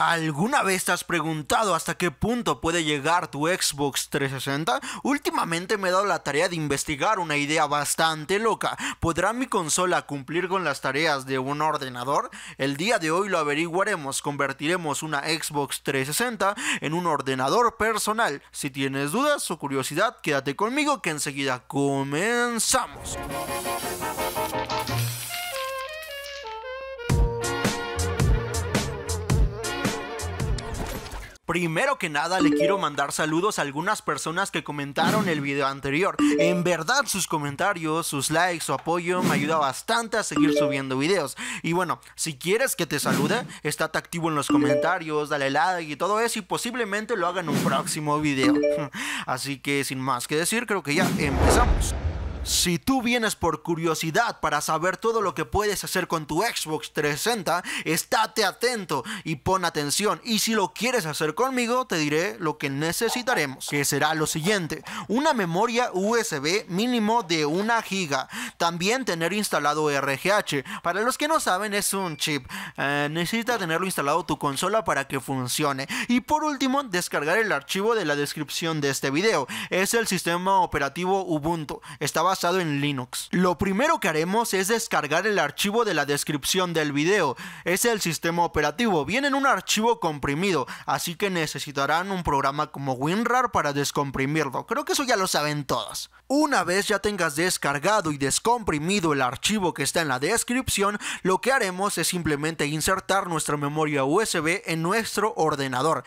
¿Alguna vez te has preguntado hasta qué punto puede llegar tu Xbox 360? Últimamente me he dado la tarea de investigar una idea bastante loca. ¿Podrá mi consola cumplir con las tareas de un ordenador? El día de hoy lo averiguaremos. Convertiremos una Xbox 360 en un ordenador personal. Si tienes dudas o curiosidad, quédate conmigo que enseguida comenzamos. Primero que nada le quiero mandar saludos a algunas personas que comentaron el video anterior. En verdad sus comentarios, sus likes, su apoyo me ayuda bastante a seguir subiendo videos. Y bueno, si quieres que te salude, estate activo en los comentarios, dale like y todo eso y posiblemente lo haga en un próximo video. Así que sin más que decir, creo que ya empezamos. Si tú vienes por curiosidad para saber todo lo que puedes hacer con tu Xbox 360, estate atento y pon atención. Y si lo quieres hacer conmigo, te diré lo que necesitaremos, que será lo siguiente. Una memoria USB mínimo de una giga. También tener instalado RGH. Para los que no saben, es un chip. Eh, necesita tenerlo instalado tu consola para que funcione. Y por último, descargar el archivo de la descripción de este video. Es el sistema operativo Ubuntu. Estaba basado en Linux. Lo primero que haremos es descargar el archivo de la descripción del video. Es el sistema operativo, viene en un archivo comprimido, así que necesitarán un programa como WinRAR para descomprimirlo. Creo que eso ya lo saben todos. Una vez ya tengas descargado y descomprimido el archivo que está en la descripción, lo que haremos es simplemente insertar nuestra memoria USB en nuestro ordenador.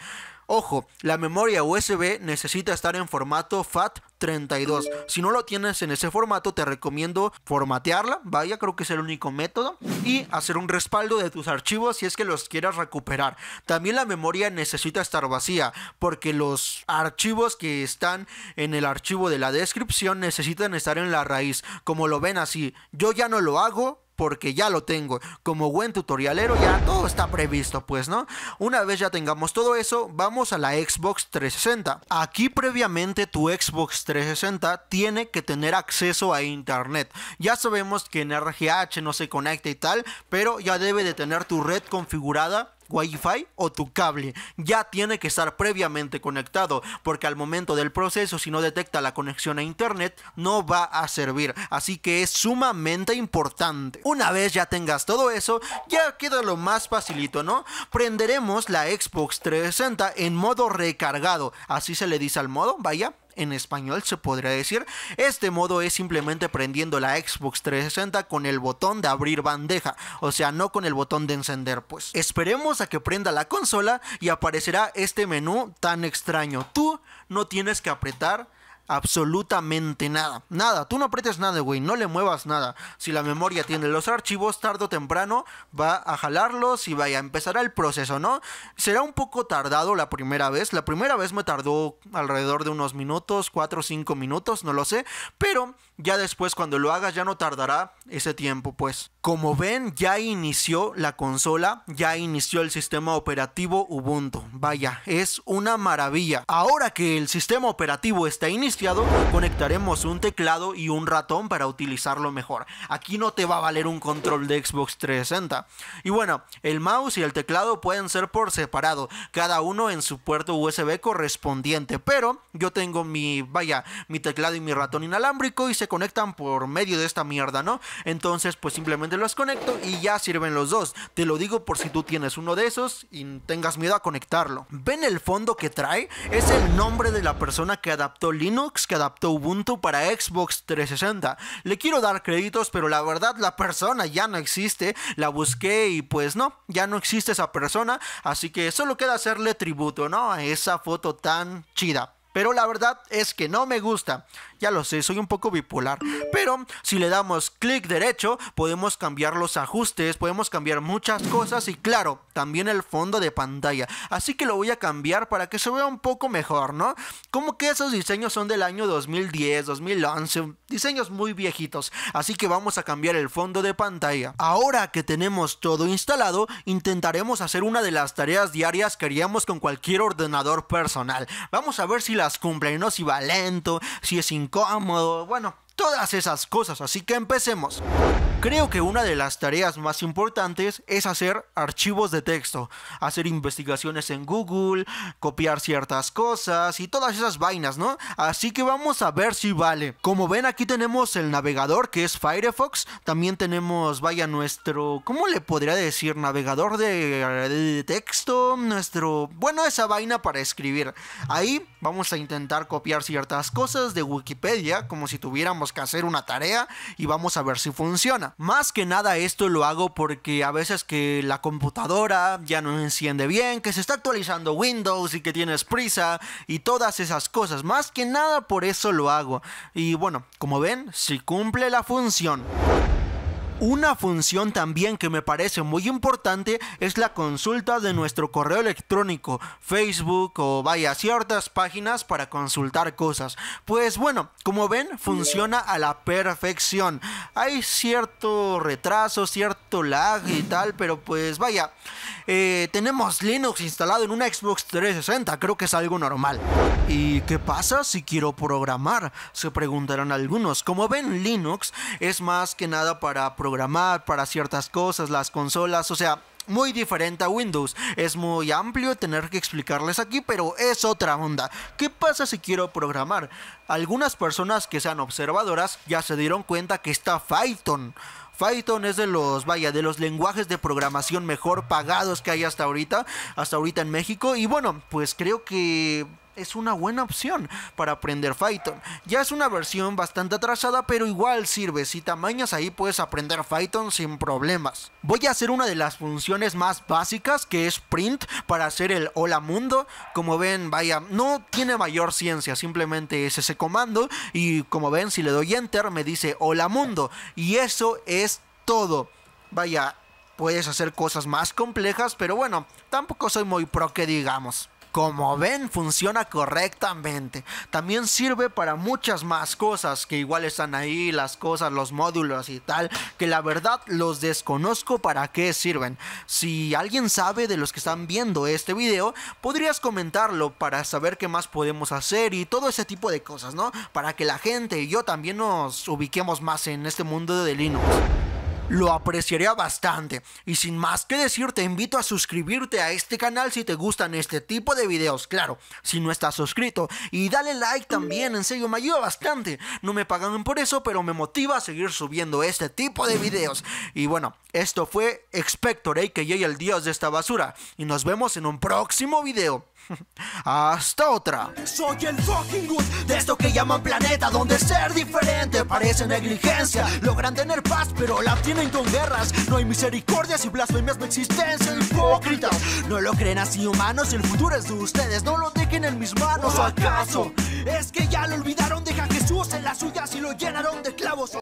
Ojo, la memoria USB necesita estar en formato FAT32. Si no lo tienes en ese formato, te recomiendo formatearla. Vaya, creo que es el único método. Y hacer un respaldo de tus archivos si es que los quieras recuperar. También la memoria necesita estar vacía, porque los archivos que están en el archivo de la descripción necesitan estar en la raíz. Como lo ven así, yo ya no lo hago, porque ya lo tengo. Como buen tutorialero ya todo está previsto, pues, ¿no? Una vez ya tengamos todo eso, vamos a la Xbox 360. Aquí previamente tu Xbox 360 tiene que tener acceso a internet. Ya sabemos que en RGH no se conecta y tal, pero ya debe de tener tu red configurada Wi-Fi o tu cable ya tiene que estar previamente conectado porque al momento del proceso si no detecta la conexión a internet no va a servir así que es sumamente importante una vez ya tengas todo eso ya queda lo más facilito no prenderemos la Xbox 360 en modo recargado así se le dice al modo vaya en español se podría decir. Este modo es simplemente prendiendo la Xbox 360 con el botón de abrir bandeja, o sea, no con el botón de encender, pues. Esperemos a que prenda la consola y aparecerá este menú tan extraño. Tú no tienes que apretar absolutamente nada. Nada, tú no apretes nada, güey, no le muevas nada. Si la memoria tiene los archivos, tarde o temprano va a jalarlos y vaya, empezar el proceso, ¿no? Será un poco tardado la primera vez. La primera vez me tardó alrededor de unos minutos, 4 o 5 minutos, no lo sé. Pero ya después cuando lo hagas ya no tardará ese tiempo, pues. Como ven, ya inició la consola, ya inició el sistema operativo Ubuntu. Vaya, es una maravilla. Ahora que el sistema operativo está iniciado, conectaremos un teclado y un ratón para utilizarlo mejor. Aquí no te va a valer un control de Xbox 360. Y bueno, el mouse y el teclado pueden ser por separado, cada uno en su puerto USB correspondiente, pero yo tengo mi, vaya, mi teclado y mi ratón inalámbrico y se conectan por medio de esta mierda, ¿no? Entonces, pues simplemente los conecto y ya sirven los dos. Te lo digo por si tú tienes uno de esos y tengas miedo a conectarlo. ¿Ven el fondo que trae? Es el nombre de la persona que adaptó Linux que adaptó Ubuntu para Xbox 360. Le quiero dar créditos, pero la verdad la persona ya no existe. La busqué y pues no, ya no existe esa persona. Así que solo queda hacerle tributo, ¿no? A esa foto tan chida. Pero la verdad es que no me gusta. Ya lo sé, soy un poco bipolar. Pero si le damos clic derecho, podemos cambiar los ajustes, podemos cambiar muchas cosas y claro, también el fondo de pantalla. Así que lo voy a cambiar para que se vea un poco mejor, ¿no? Como que esos diseños son del año 2010, 2011, diseños muy viejitos. Así que vamos a cambiar el fondo de pantalla. Ahora que tenemos todo instalado, intentaremos hacer una de las tareas diarias que haríamos con cualquier ordenador personal. Vamos a ver si la las cumplen, ¿no? Si va lento, si es incómodo, bueno, todas esas cosas. Así que empecemos. Creo que una de las tareas más importantes es hacer archivos de texto, hacer investigaciones en Google, copiar ciertas cosas y todas esas vainas, ¿no? Así que vamos a ver si vale. Como ven aquí tenemos el navegador que es Firefox, también tenemos, vaya, nuestro, ¿cómo le podría decir? Navegador de, texto, nuestro, bueno, esa vaina para escribir. Ahí vamos a intentar copiar ciertas cosas de Wikipedia, como si tuviéramos que hacer una tarea y vamos a ver si funciona. Más que nada esto lo hago porque a veces que la computadora ya no enciende bien, que se está actualizando Windows y que tienes prisa y todas esas cosas. Más que nada por eso lo hago. Y bueno, como ven, si cumple la función. Una función también que me parece muy importante es la consulta de nuestro correo electrónico, Facebook o vaya ciertas páginas para consultar cosas. Pues bueno, como ven, funciona a la perfección. Hay cierto retraso, cierto lag y tal, pero pues vaya, eh, tenemos Linux instalado en una Xbox 360, creo que es algo normal. ¿Y qué pasa si quiero programar? Se preguntarán algunos. Como ven, Linux es más que nada para programar programar para ciertas cosas, las consolas, o sea, muy diferente a Windows. Es muy amplio tener que explicarles aquí, pero es otra onda. ¿Qué pasa si quiero programar? Algunas personas que sean observadoras ya se dieron cuenta que está Python. Python es de los, vaya, de los lenguajes de programación mejor pagados que hay hasta ahorita, hasta ahorita en México. Y bueno, pues creo que es una buena opción para aprender Python. Ya es una versión bastante atrasada, pero igual sirve. Si tamañas ahí puedes aprender Python sin problemas. Voy a hacer una de las funciones más básicas que es print para hacer el hola mundo. Como ven, vaya, no tiene mayor ciencia, simplemente es ese comando y como ven, si le doy enter me dice hola mundo y eso es todo. Vaya, puedes hacer cosas más complejas, pero bueno, tampoco soy muy pro que digamos. Como ven, funciona correctamente. También sirve para muchas más cosas que igual están ahí, las cosas, los módulos y tal, que la verdad los desconozco para qué sirven. Si alguien sabe de los que están viendo este video, podrías comentarlo para saber qué más podemos hacer y todo ese tipo de cosas, ¿no? Para que la gente y yo también nos ubiquemos más en este mundo de Linux lo apreciaría bastante. Y sin más que decir, te invito a suscribirte a este canal si te gustan este tipo de videos, claro, si no estás suscrito. Y dale like también, en serio, me ayuda bastante. No me pagan por eso, pero me motiva a seguir subiendo este tipo de videos. Y bueno, esto fue Expector, rey que llegue el dios de esta basura. Y nos vemos en un próximo video. Hasta otra. Soy el fucking good de esto que llaman planeta, donde ser diferente parece negligencia. Logran tener paz, pero la tienen con guerras. No hay misericordias y blasfemias no existencia, hipócritas. No lo creen así, humanos, el futuro es de ustedes. No lo dejen en mis manos, ¿acaso? Es que ya lo olvidaron, deja Jesús en las suyas y lo llenaron de clavos.